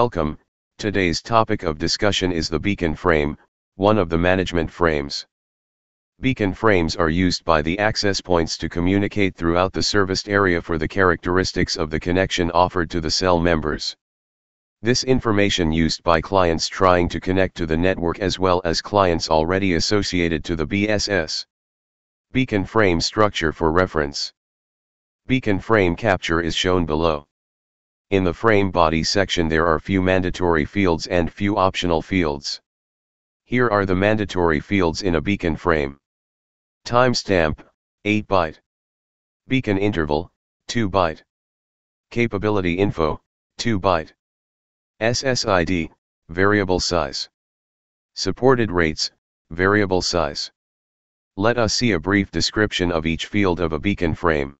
Welcome, today's topic of discussion is the beacon frame, one of the management frames. Beacon frames are used by the access points to communicate throughout the serviced area for the characteristics of the connection offered to the cell members. This information used by clients trying to connect to the network as well as clients already associated to the BSS. Beacon frame structure for reference. Beacon frame capture is shown below. In the frame body section there are few mandatory fields and few optional fields. Here are the mandatory fields in a beacon frame. Timestamp, 8 byte. Beacon interval, 2 byte. Capability info, 2 byte. SSID, variable size. Supported rates, variable size. Let us see a brief description of each field of a beacon frame.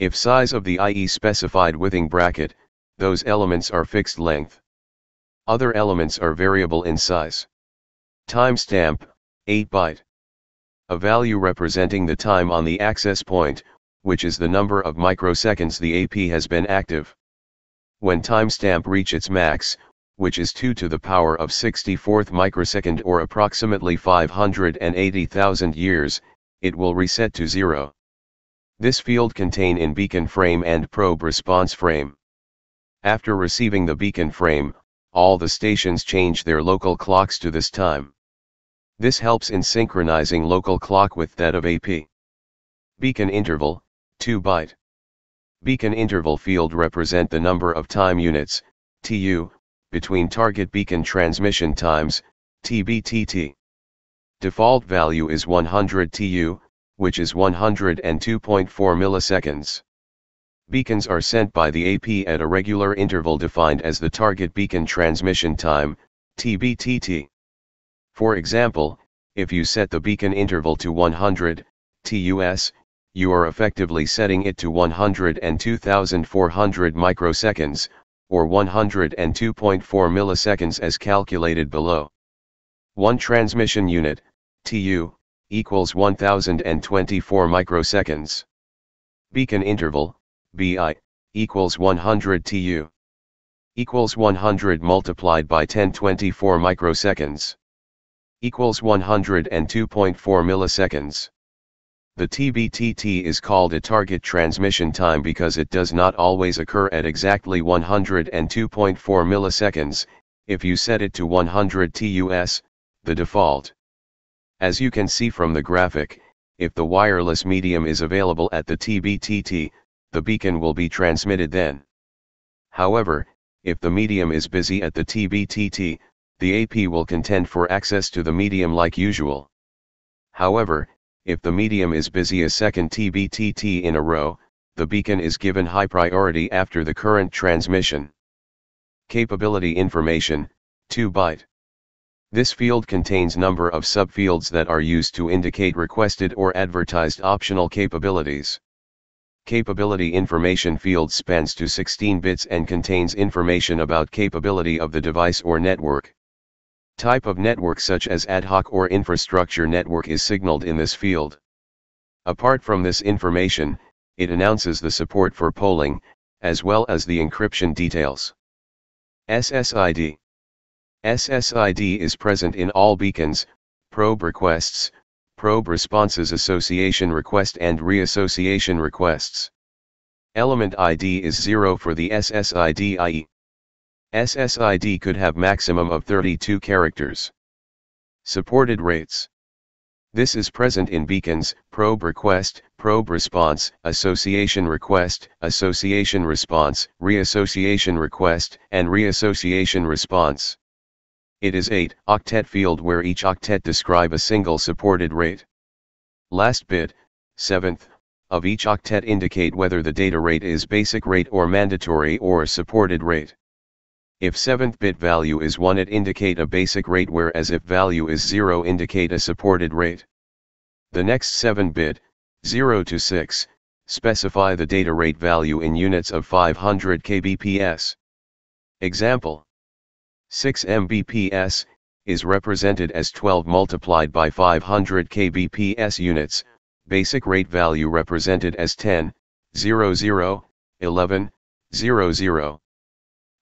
If size of the IE specified within bracket, those elements are fixed length. Other elements are variable in size. Timestamp, 8 byte. A value representing the time on the access point, which is the number of microseconds the AP has been active. When timestamp reach its max, which is 2 to the power of 64th microsecond or approximately 580,000 years, it will reset to zero. This field contain in beacon frame and probe response frame. After receiving the beacon frame, all the stations change their local clocks to this time. This helps in synchronizing local clock with that of AP. Beacon interval, 2 byte. Beacon interval field represent the number of time units, TU, between target beacon transmission times, TBTT. Default value is 100 TU, which is 102.4 milliseconds. Beacons are sent by the AP at a regular interval defined as the target beacon transmission time, TBTT. For example, if you set the beacon interval to 100 TUS, you are effectively setting it to 102,400 microseconds, or 102.4 milliseconds as calculated below. One transmission unit, TU, equals 1024 microseconds. Beacon interval, BI, equals 100 TU, equals 100 multiplied by 1024 microseconds, equals 102.4 milliseconds. The TBTT is called a target transmission time because it does not always occur at exactly 102.4 milliseconds, if you set it to 100 TUS, the default. As you can see from the graphic, if the wireless medium is available at the TBTT, the beacon will be transmitted then. However, if the medium is busy at the TBTT, the AP will contend for access to the medium like usual. However, if the medium is busy a second TBTT in a row, the beacon is given high priority after the current transmission. Capability information, 2 byte. This field contains number of subfields that are used to indicate requested or advertised optional capabilities. Capability information field spans to 16 bits and contains information about capability of the device or network. Type of network such as ad hoc or infrastructure network is signaled in this field. Apart from this information, it announces the support for polling, as well as the encryption details. SSID SSID is present in all beacons, probe requests, probe responses association request and reassociation requests. Element ID is 0 for the SSID IE. SSID could have maximum of 32 characters. Supported rates. This is present in beacons, probe request, probe response, association request, association response, reassociation request, and reassociation response. It is 8 octet field where each octet describe a single supported rate. Last bit, 7th, of each octet indicate whether the data rate is basic rate or mandatory or supported rate. If 7th bit value is 1 it indicate a basic rate whereas if value is 0 indicate a supported rate. The next 7 bit, 0 to 6, specify the data rate value in units of 500 kbps. Example 6 Mbps, is represented as 12 multiplied by 500 kbps units, basic rate value represented as 10, 00, 11, 00.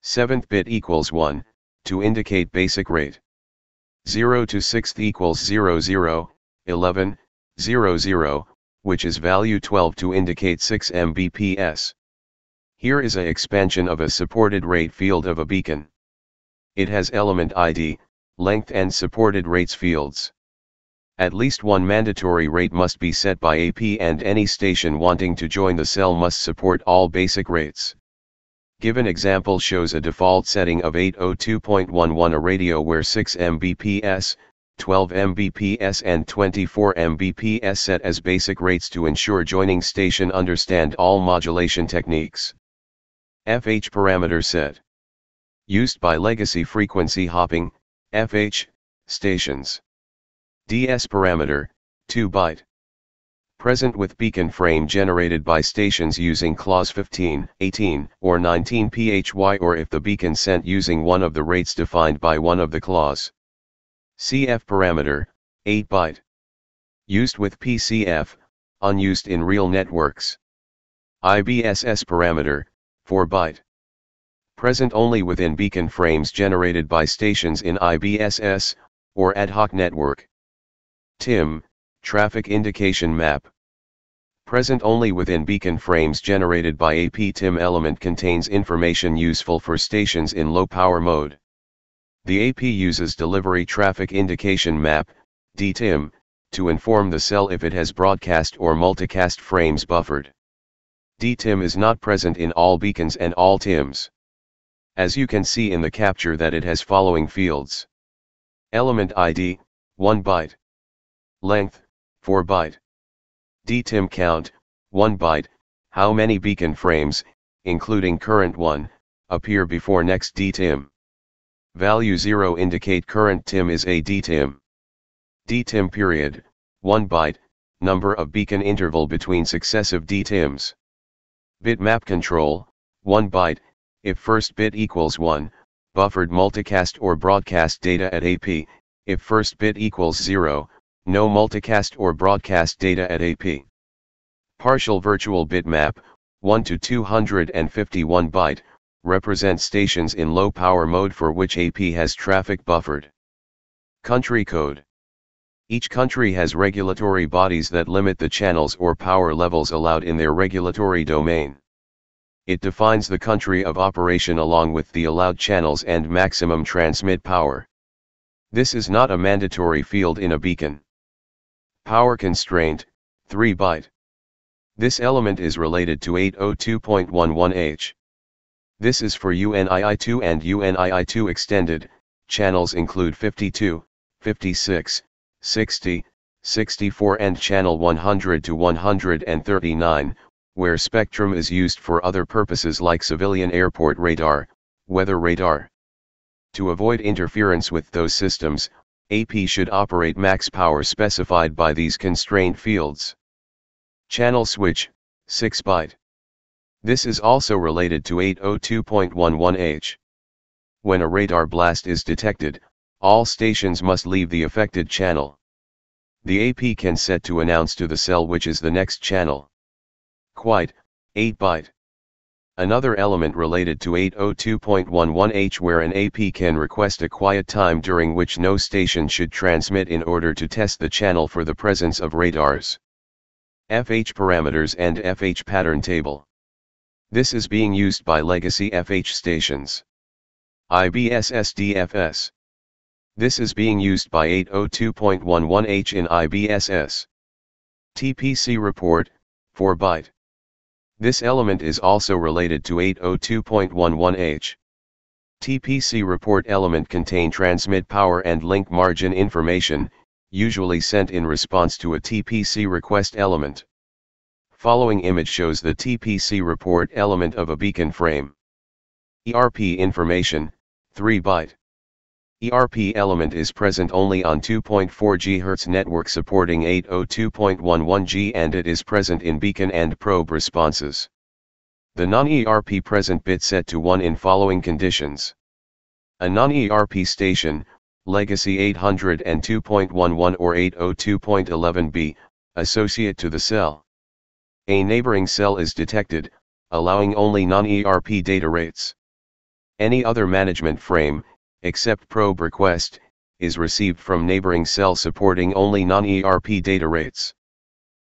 Seventh bit equals 1, to indicate basic rate. 0 to 6th equals 00, 11, 00, which is value 12 to indicate 6 Mbps. Here is a expansion of a supported rate field of a beacon. It has element ID, length and supported rates fields. At least one mandatory rate must be set by AP and any station wanting to join the cell must support all basic rates. Given example shows a default setting of 802.11 a radio where 6 Mbps, 12 Mbps and 24 Mbps set as basic rates to ensure joining station understand all modulation techniques. FH parameter set used by legacy frequency hopping, FH, stations. DS parameter, 2 byte. Present with beacon frame generated by stations using clause 15, 18, or 19 PHY or if the beacon sent using one of the rates defined by one of the clause. CF parameter, 8 byte. Used with PCF, unused in real networks. IBSS parameter, 4 byte present only within beacon frames generated by stations in IBSS, or ad hoc network. TIM, Traffic Indication Map. Present only within beacon frames generated by AP TIM element contains information useful for stations in low power mode. The AP uses Delivery Traffic Indication Map, DTIM, to inform the cell if it has broadcast or multicast frames buffered. DTIM is not present in all beacons and all TIMs as you can see in the capture that it has following fields. Element ID, 1 byte. Length, 4 byte. DTIM count, 1 byte, how many beacon frames, including current one, appear before next DTIM. Value 0 indicate current TIM is a DTIM. DTIM period, 1 byte, number of beacon interval between successive DTIMs. Bitmap control, 1 byte, if first bit equals 1, buffered multicast or broadcast data at AP, if first bit equals 0, no multicast or broadcast data at AP. Partial virtual bitmap, 1 to 251 byte, represents stations in low power mode for which AP has traffic buffered. Country code. Each country has regulatory bodies that limit the channels or power levels allowed in their regulatory domain. It defines the country of operation along with the allowed channels and maximum transmit power. This is not a mandatory field in a beacon. Power constraint, 3 byte. This element is related to 802.11h. This is for UNII2 and UNII2 extended, channels include 52, 56, 60, 64 and channel 100 to 139, where spectrum is used for other purposes like civilian airport radar, weather radar. To avoid interference with those systems, AP should operate max power specified by these constraint fields. Channel switch, 6 byte. This is also related to 802.11h. When a radar blast is detected, all stations must leave the affected channel. The AP can set to announce to the cell which is the next channel. Quite, 8-byte. Another element related to 802.11h where an AP can request a quiet time during which no station should transmit in order to test the channel for the presence of radars. FH parameters and FH pattern table. This is being used by legacy FH stations. IBSS SDFS. This is being used by 802.11h in IBSS. TPC report, 4 byte. This element is also related to 802.11h. TPC report element contain transmit power and link margin information, usually sent in response to a TPC request element. Following image shows the TPC report element of a beacon frame. ERP information, 3 byte. ERP element is present only on 2.4 GHz network supporting 802.11G and it is present in beacon and probe responses. The non-ERP present bit set to 1 in following conditions. A non-ERP station, legacy 802.11 or 802.11b, associate to the cell. A neighboring cell is detected, allowing only non-ERP data rates. Any other management frame, except probe request, is received from neighboring cell supporting only non-ERP data rates.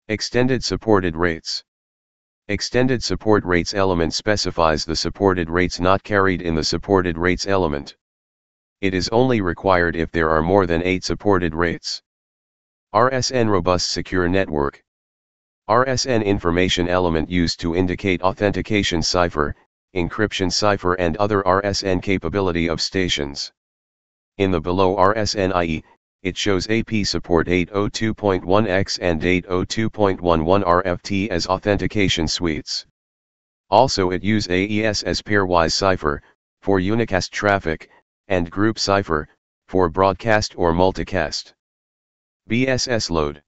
Extended supported rates. Extended support rates element specifies the supported rates not carried in the supported rates element. It is only required if there are more than 8 supported rates. RSN Robust Secure Network RSN information element used to indicate authentication cipher, encryption cipher and other RSN capability of stations. In the below RSNIE, it shows AP support 802.1x and 802.11 RFT as authentication suites. Also it use AES as pairwise cipher, for unicast traffic, and group cipher, for broadcast or multicast. BSS load.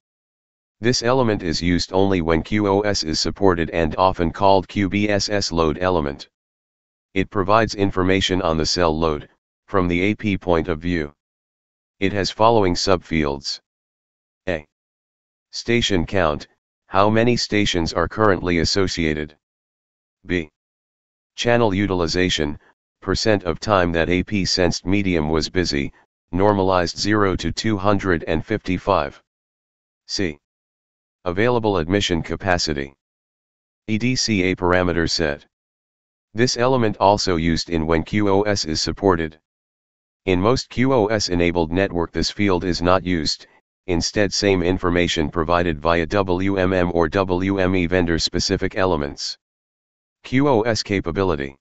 This element is used only when QoS is supported and often called QBSS load element. It provides information on the cell load, from the AP point of view. It has following subfields. A. Station count, how many stations are currently associated. B. Channel utilization, percent of time that AP sensed medium was busy, normalized 0 to 255. C. Available admission capacity. EDCA parameter set. This element also used in when QoS is supported. In most QoS-enabled network this field is not used, instead same information provided via WMM or WME vendor-specific elements. QoS capability.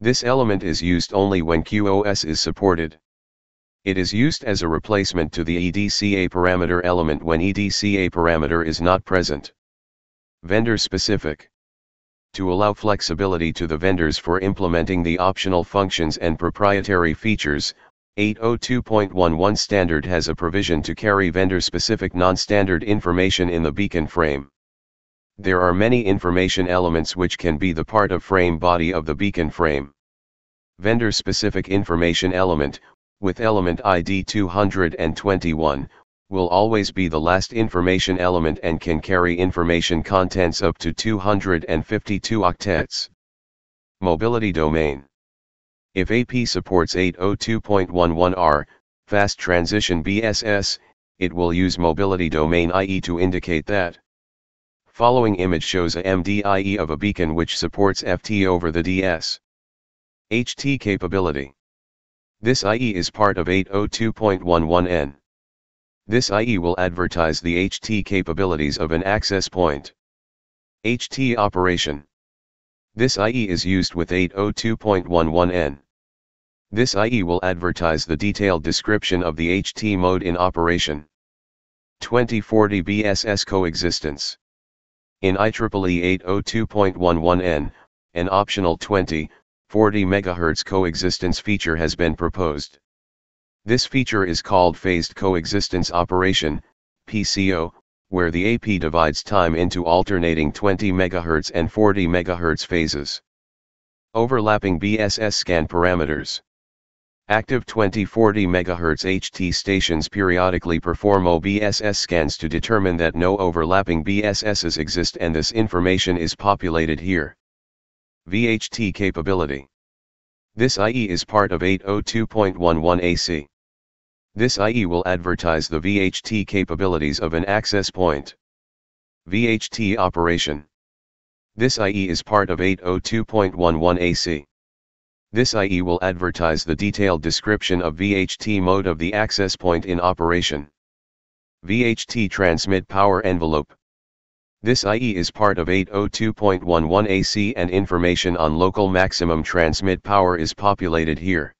This element is used only when QoS is supported. It is used as a replacement to the EDCA parameter element when EDCA parameter is not present. Vendor specific. To allow flexibility to the vendors for implementing the optional functions and proprietary features, 802.11 standard has a provision to carry vendor specific non-standard information in the beacon frame. There are many information elements which can be the part of frame body of the beacon frame. Vendor specific information element, with element ID 221, will always be the last information element and can carry information contents up to 252 octets. Mobility Domain If AP supports 802.11R, Fast Transition BSS, it will use Mobility Domain IE to indicate that. Following image shows a MDIE of a beacon which supports FT over the DS. HT capability. This IE is part of 802.11n. This IE will advertise the HT capabilities of an access point. HT operation. This IE is used with 802.11n. This IE will advertise the detailed description of the HT mode in operation. 2040 BSS coexistence. In IEEE 802.11n, an optional 20, 40 MHz coexistence feature has been proposed. This feature is called phased coexistence operation, PCO, where the AP divides time into alternating 20 MHz and 40 MHz phases. Overlapping BSS scan parameters. Active 2040 MHz HT stations periodically perform OBSS scans to determine that no overlapping BSSs exist and this information is populated here. VHT capability. This IE is part of 802.11 AC. This IE will advertise the VHT capabilities of an access point. VHT operation. This IE is part of 802.11 AC. This IE will advertise the detailed description of VHT mode of the access point in operation. VHT transmit power envelope. This IE is part of 802.11 AC and information on local maximum transmit power is populated here.